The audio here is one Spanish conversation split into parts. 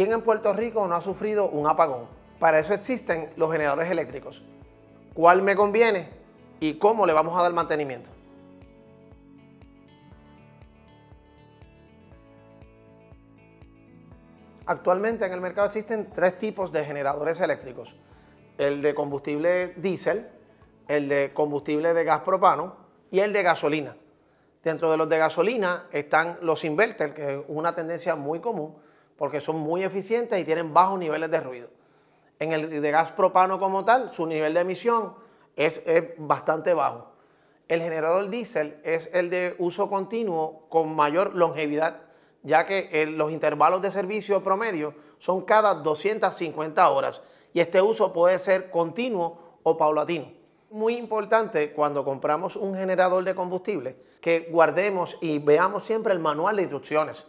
¿Quién en Puerto Rico no ha sufrido un apagón? Para eso existen los generadores eléctricos. ¿Cuál me conviene y cómo le vamos a dar mantenimiento? Actualmente en el mercado existen tres tipos de generadores eléctricos. El de combustible diésel, el de combustible de gas propano y el de gasolina. Dentro de los de gasolina están los inverters, que es una tendencia muy común, porque son muy eficientes y tienen bajos niveles de ruido. En el de gas propano como tal, su nivel de emisión es, es bastante bajo. El generador diésel es el de uso continuo con mayor longevidad, ya que eh, los intervalos de servicio promedio son cada 250 horas y este uso puede ser continuo o paulatino. Muy importante cuando compramos un generador de combustible que guardemos y veamos siempre el manual de instrucciones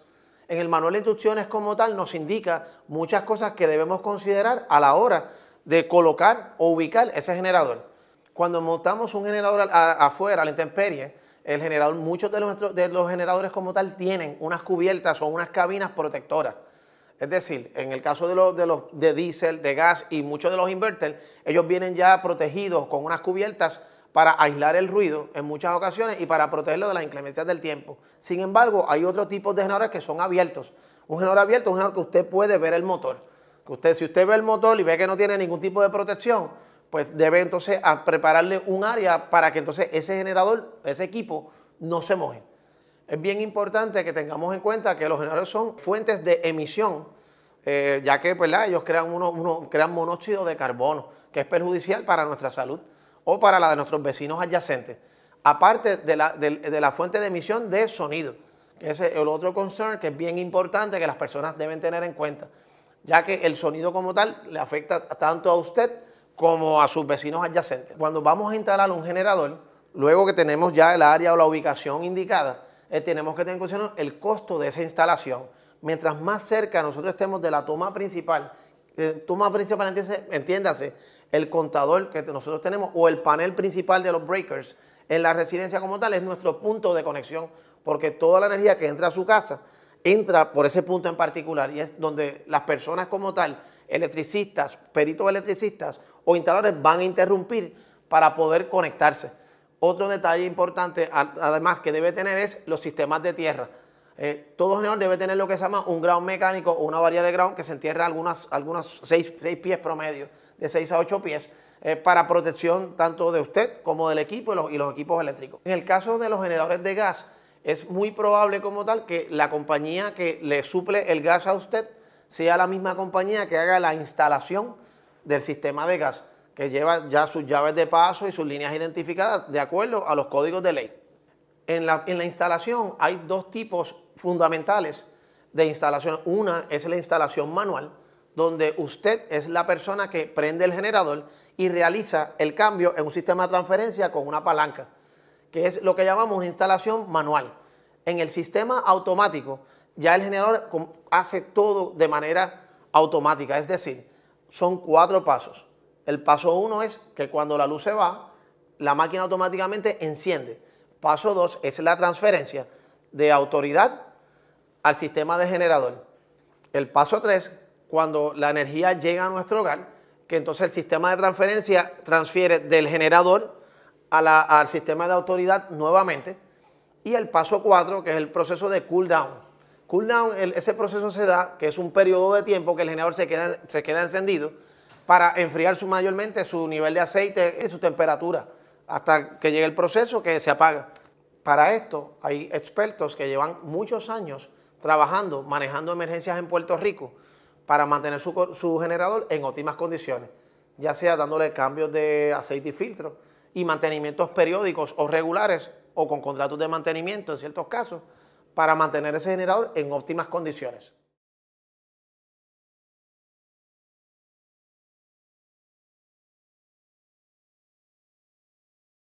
en el manual de instrucciones como tal nos indica muchas cosas que debemos considerar a la hora de colocar o ubicar ese generador. Cuando montamos un generador afuera, a la intemperie, el generador, muchos de los, generadores como tal tienen unas cubiertas o unas cabinas protectoras. Es decir, en el caso de los de, de diésel, de gas y muchos de los inverters, ellos vienen ya protegidos con unas cubiertas para aislar el ruido en muchas ocasiones y para protegerlo de las inclemencias del tiempo. Sin embargo, hay otro tipo de generadores que son abiertos. Un generador abierto es un generador que usted puede ver el motor. Que usted, si usted ve el motor y ve que no tiene ningún tipo de protección, pues debe entonces prepararle un área para que entonces ese generador, ese equipo, no se moje. Es bien importante que tengamos en cuenta que los generadores son fuentes de emisión, eh, ya que ellos crean, uno, uno, crean monóxido de carbono, que es perjudicial para nuestra salud o para la de nuestros vecinos adyacentes, aparte de la, fuente de emisión de sonido. Ese es el otro concern que es bien importante que las personas deben tener en cuenta, ya que el sonido como tal le afecta tanto a usted como a sus vecinos adyacentes. Cuando vamos a instalar un generador, luego que tenemos ya el área o la ubicación indicada, eh, tenemos que tener en cuenta el costo de esa instalación. Mientras más cerca nosotros estemos de la toma principal eh, toma principalmente entiéndase, el contador que nosotros tenemos o el panel principal de los breakers en la residencia como tal es nuestro punto de conexión, porque toda la energía que entra a su casa entra por ese punto en particular y es donde las personas como tal, electricistas, peritos electricistas o instaladores van a interrumpir para poder conectarse. Otro detalle importante además que debe tener es los sistemas de tierra eh, todo generador debe tener lo que se llama un ground mecánico o una varilla de ground que se entierra algunas, algunas 6, pies promedio, de 6 a 8 pies, eh, para protección tanto de usted como del equipo y los equipos eléctricos. En el caso de los generadores de gas, es muy probable como tal que la compañía que le suple el gas a usted sea la misma compañía que haga la instalación del sistema de gas, que lleva ya sus llaves de paso y sus líneas identificadas de acuerdo a los códigos de ley en la, instalación hay dos tipos fundamentales de instalación. Una es la instalación manual, donde usted es la persona que prende el generador y realiza el cambio en un sistema de transferencia con una palanca, que es lo que llamamos instalación manual. En el sistema automático, ya el generador hace todo de manera automática, es decir, son cuatro pasos. El paso uno es que cuando la luz se va, la máquina automáticamente enciende. Paso 2 es la transferencia de autoridad al sistema de generador. El paso 3, cuando la energía llega a nuestro hogar, que entonces el sistema de transferencia transfiere del generador al sistema de autoridad nuevamente. Y el paso 4, que es el proceso de cool down. Cool down, ese proceso se da, que es un periodo de tiempo que el generador se queda, se queda encendido para enfriar su, mayormente su nivel de aceite y su temperatura hasta que llegue el proceso que se apaga. Para esto hay expertos que llevan muchos años trabajando, manejando emergencias en Puerto Rico para mantener su, generador en óptimas condiciones, ya sea dándole cambios de aceite y filtro y mantenimientos periódicos o regulares o con contratos de mantenimiento en ciertos casos para mantener ese generador en óptimas condiciones.